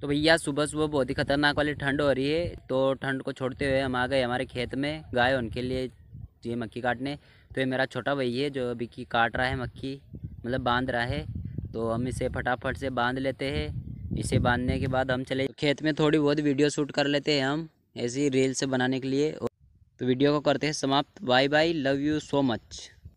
तो भैया सुबह सुबह बहुत ही खतरनाक वाली ठंड हो रही है तो ठंड को छोड़ते हुए हम आ गए हमारे खेत में गाय उनके लिए ये मक्की काटने तो ये मेरा छोटा भाई है जो अभी की काट रहा है मक्की मतलब बांध रहा है तो हम इसे फटाफट से बांध लेते हैं इसे बांधने के बाद हम चले खेत में थोड़ी बहुत वीडियो शूट कर लेते हैं हम ऐसी रील से बनाने के लिए तो वीडियो को करते हैं समाप्त bye bye love you so much